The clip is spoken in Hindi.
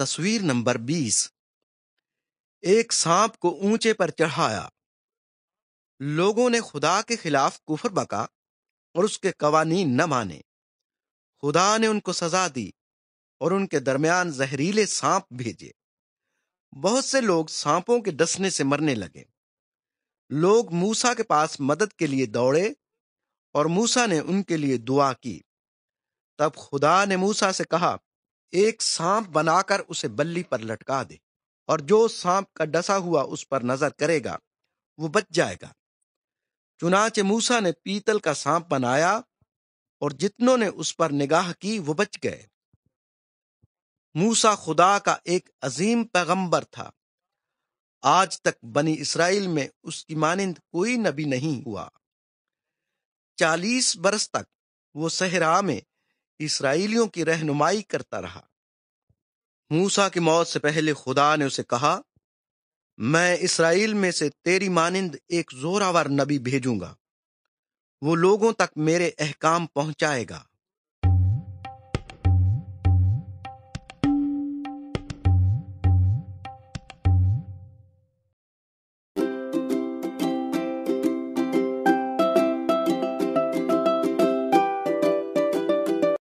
तस्वीर नंबर बीस एक सांप को ऊंचे पर चढ़ाया लोगों ने खुदा के खिलाफ कुफर बका और उसके कवानीन न माने खुदा ने उनको सजा दी और उनके दरमियान जहरीले सांप भेजे बहुत से लोग सांपों के डसने से मरने लगे लोग मूसा के पास मदद के लिए दौड़े और मूसा ने उनके लिए दुआ की तब खुदा ने मूसा से कहा एक सांप बनाकर उसे बल्ली पर लटका दे और जो सांप का डसा हुआ उस पर नजर करेगा वो बच जाएगा चुनाचे मूसा ने पीतल का सांप बनाया और जितनों ने उस पर निगाह की वो बच गए मूसा खुदा का एक अजीम पैगंबर था आज तक बनी इसराइल में उसकी मानिंद कोई नबी नहीं हुआ चालीस बरस तक वो सहरा में इसराइलियों की रहनुमाई करता रहा मूसा की मौत से पहले खुदा ने उसे कहा मैं इसराइल में से तेरी मानिंद एक जोरावर नबी भेजूंगा वो लोगों तक मेरे अहकाम पहुंचाएगा